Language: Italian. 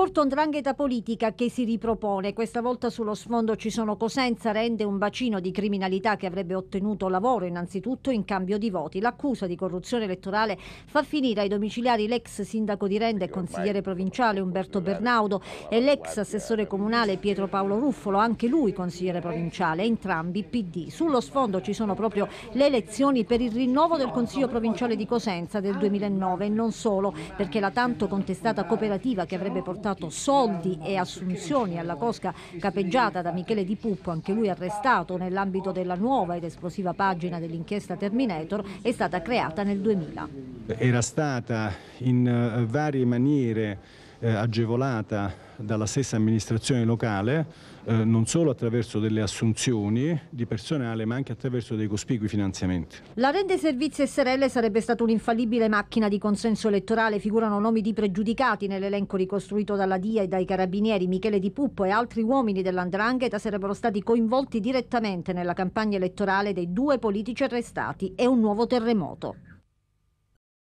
Rapporto andrangheta politica che si ripropone, questa volta sullo sfondo ci sono Cosenza, rende un bacino di criminalità che avrebbe ottenuto lavoro innanzitutto in cambio di voti. L'accusa di corruzione elettorale fa finire ai domiciliari l'ex sindaco di Rende e consigliere provinciale Umberto Bernaudo e l'ex assessore comunale Pietro Paolo Ruffolo, anche lui consigliere provinciale, entrambi PD. Sullo sfondo ci sono proprio le elezioni per il rinnovo del Consiglio provinciale di Cosenza del 2009 e non solo, perché la tanto contestata cooperativa che avrebbe portato portato soldi e assunzioni alla cosca capeggiata da Michele Di Puppo, anche lui arrestato nell'ambito della nuova ed esplosiva pagina dell'inchiesta Terminator, è stata creata nel 2000. Era stata in eh, varie maniere eh, agevolata dalla stessa amministrazione locale, eh, non solo attraverso delle assunzioni di personale, ma anche attraverso dei cospicui finanziamenti. La Rende Servizi SRL sarebbe stata un'infallibile macchina di consenso elettorale, figurano nomi di pregiudicati nell'elenco ricostruito dalla DIA e dai carabinieri. Michele Di Puppo e altri uomini dell'Andrangheta sarebbero stati coinvolti direttamente nella campagna elettorale dei due politici arrestati e un nuovo terremoto.